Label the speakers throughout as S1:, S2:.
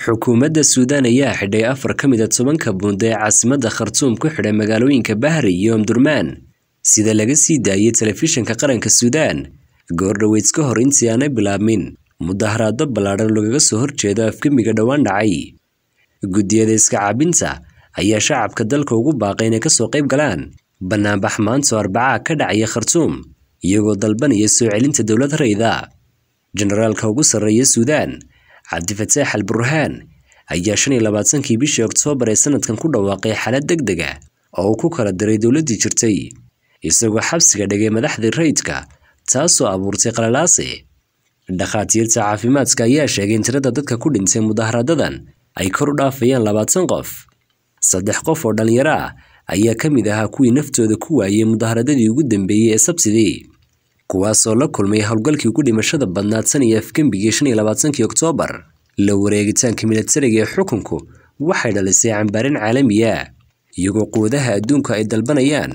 S1: xukuumadda suudaan ayaa xidhay afar ka mid a ah tobanka buundo ee caasimadda khartuum ku xidhay magaalooyinka bahri iyo omdurmaan sida laga sii daayay telefishinka qaranka suudaan goor dhaweyd ka hor intii aanay bilaabmin mudaharaado ballaadhan lagaga soo horjeedo afgemiga dhowaan dhacay guddiyada iska caabinta ayaa shacabka dalka ugu baaqay inay kasoo qayb galaan bannaanbax maanto arbacaha ka dhacaya khartuum iyagoo dalbanaya soo celinta dowlad rayda generaalka ugu sarreeya suudaan cabdifataax al burhaan ayaa shan iyo labaatankii bishii oktoobar ee sanadkan ku dhawaaqay xaalad deg dega ah oo uu ku kala diray dowladdii jirtay isagoo xabsiga dhigay madaxdii rayidka taasoo abuurtay qalalaase dhakhaatiirta caafimaadka ayaa sheegay in tirada dadka ku dhintay mudaharadadan ay kor u dhaafayaan labaatan qof saddex qof oo dhallinyaro ah ayaa ka mid ahaa kuwii naftooda ku waayey mudaaharadadii ugu dambeeyey ee sabsidii kuwaasoo la kulmay howlgalkii ugu dhimashada badnaad saniyo afgembigii shan iyo labaatankii oktoobar la wareegitaanka milatariga ee xukunku waxay dhalisay cambaarin caalamiya iyagoo quwadaha adduunku ay dalbanayaan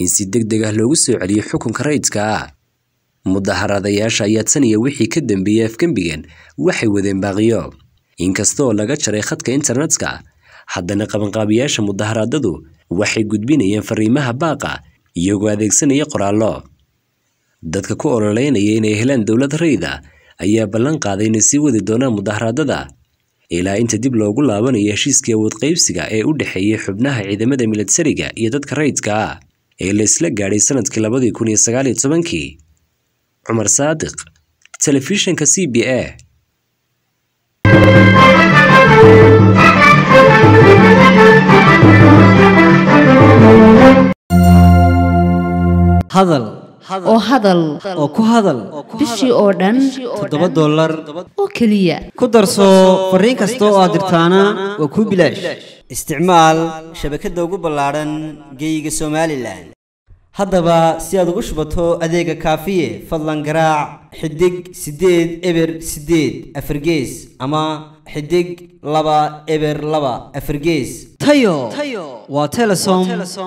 S1: in si deg deg ah loogu soo celiyo xukunka rayidka mudaharaadayaasha ayaa tan iyo wixii ka dambeeyey afgembigan waxay wadeen baaqiyo inkastaoo laga jaray khadka internetka haddana qabanqaabiyaasha mudaharaadadu waxay gudbinayeen fariimaha baaqa iyagoo adeegsanaya qoraallo dadka ku ololeynaya inay helaan dowlad rayda ayaa ballan qaaday inay sii wadi doonaan mudaharaadada ilaa inta dib loogu laabanayo heshiiskii awoodqaybsiga ee u dhexeeyay xubnaha ciidamada milatariga iyo dadka rayidka ah ee la gaadhay sanadkii labadii kun iyo sagaaliyo tobankii cumar saadiq telefishinka c b a
S2: hadal oo hadal oo ku hadal bishii oo dhan toddoba doollar oo keliya ku darso fariin kasta oo aad dirtaana waa kuu bilaash isticmaal shabakadda ugu ballaadhan geeyiga somalilan haddaba si aad ugu shubato adeega kaafiye fadlan garaac xidig siddeed eber sideed afargees ama xidig laba eber laba afargees tayo waa telesom